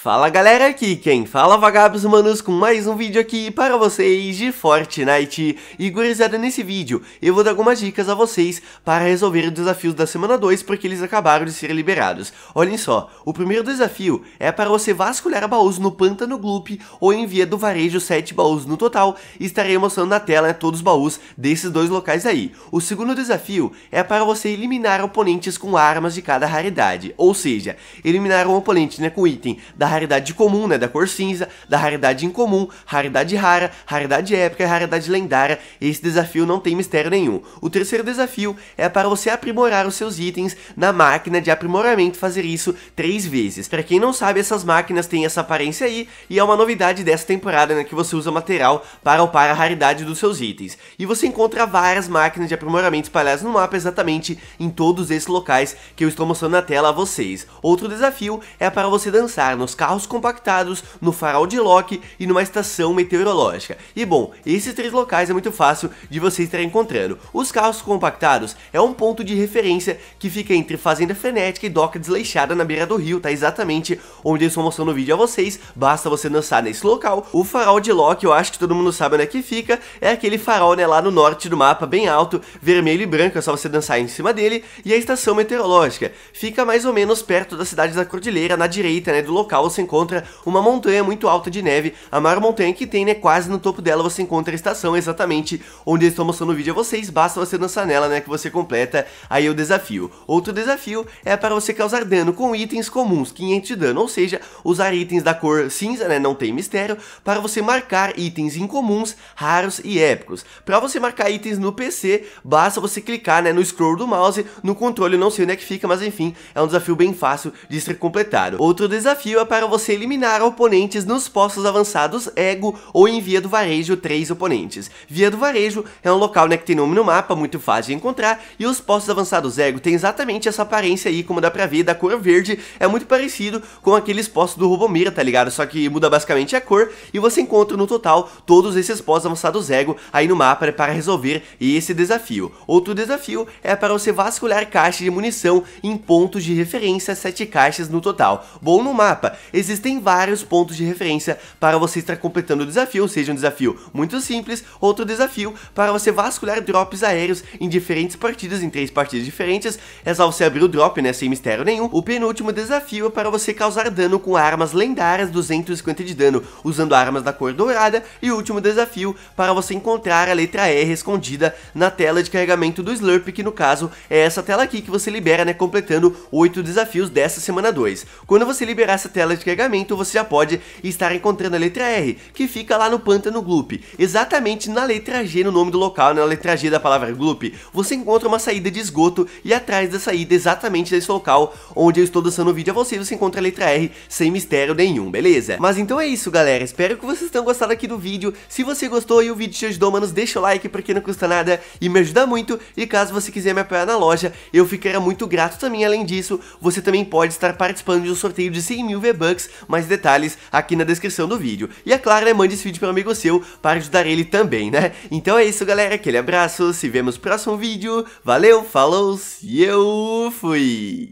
Fala galera, aqui quem fala vagabos humanos com mais um vídeo aqui para vocês de Fortnite. E gurizada, nesse vídeo eu vou dar algumas dicas a vocês para resolver os desafios da semana 2 porque eles acabaram de ser liberados. Olhem só, o primeiro desafio é para você vasculhar baús no Pântano Gloop ou em via do varejo 7 baús no total. Estarei mostrando na tela né, todos os baús desses dois locais aí. O segundo desafio é para você eliminar oponentes com armas de cada raridade, ou seja, eliminar um oponente né, com item da raridade comum, né, da cor cinza, da raridade incomum, raridade rara, raridade épica e raridade lendária, esse desafio não tem mistério nenhum. O terceiro desafio é para você aprimorar os seus itens na máquina de aprimoramento, fazer isso três vezes. Para quem não sabe, essas máquinas têm essa aparência aí, e é uma novidade dessa temporada, né, que você usa material para upar a raridade dos seus itens. E você encontra várias máquinas de aprimoramento espalhadas no mapa exatamente em todos esses locais que eu estou mostrando na tela a vocês. Outro desafio é para você dançar nos carros compactados, no farol de Loki e numa estação meteorológica. E bom, esses três locais é muito fácil de você estar encontrando. Os carros compactados é um ponto de referência que fica entre Fazenda Frenética e Doca Desleixada na beira do rio, tá exatamente onde eu estou mostrando o vídeo a vocês, basta você dançar nesse local. O farol de Loki, eu acho que todo mundo sabe onde é que fica, é aquele farol né, lá no norte do mapa, bem alto, vermelho e branco, é só você dançar em cima dele, e a estação meteorológica fica mais ou menos perto da cidade da Cordilheira, na direita né, do local você encontra uma montanha muito alta de neve, a maior montanha que tem, né? Quase no topo dela você encontra a estação exatamente onde eu estou mostrando o vídeo a vocês, basta você dançar nela, né? Que você completa aí o desafio. Outro desafio é para você causar dano com itens comuns, 500 de dano, ou seja, usar itens da cor cinza, né? Não tem mistério, para você marcar itens incomuns, raros e épicos. Para você marcar itens no PC, basta você clicar né, no scroll do mouse, no controle, não sei onde é que fica, mas enfim, é um desafio bem fácil de ser completado. Outro desafio é para para você eliminar oponentes nos postos avançados Ego ou em Via do Varejo 3 oponentes. Via do Varejo é um local né, que tem nome no mapa, muito fácil de encontrar, e os postos avançados Ego tem exatamente essa aparência aí, como dá pra ver, da cor verde, é muito parecido com aqueles postos do Rubomira, tá ligado? Só que muda basicamente a cor, e você encontra no total todos esses postos avançados Ego aí no mapa né, para resolver esse desafio. Outro desafio é para você vasculhar caixas de munição em pontos de referência, 7 caixas no total. Bom no mapa, existem vários pontos de referência para você estar completando o desafio, seja um desafio muito simples, outro desafio para você vasculhar drops aéreos em diferentes partidas, em três partidas diferentes, é só você abrir o drop, né, sem mistério nenhum. O penúltimo desafio é para você causar dano com armas lendárias 250 de dano, usando armas da cor dourada, e o último desafio para você encontrar a letra R escondida na tela de carregamento do Slurp, que no caso é essa tela aqui que você libera, né, completando oito desafios dessa semana 2. Quando você liberar essa tela de carregamento, você já pode estar encontrando a letra R, que fica lá no pântano Gloop. Exatamente na letra G, no nome do local, né, na letra G da palavra Gloop, você encontra uma saída de esgoto e atrás da saída, exatamente desse local onde eu estou dançando o vídeo a vocês, você encontra a letra R sem mistério nenhum, beleza? Mas então é isso, galera. Espero que vocês tenham gostado aqui do vídeo. Se você gostou e o vídeo te ajudou, manos, deixa o like porque não custa nada e me ajuda muito. E caso você quiser me apoiar na loja, eu ficaria muito grato também. Além disso, você também pode estar participando de um sorteio de 100 mil v Bucks, mais detalhes aqui na descrição do vídeo. E é claro, né, mande esse vídeo para um amigo seu, para ajudar ele também, né? Então é isso, galera, aquele abraço, se vemos no próximo vídeo, valeu, falou, e eu fui!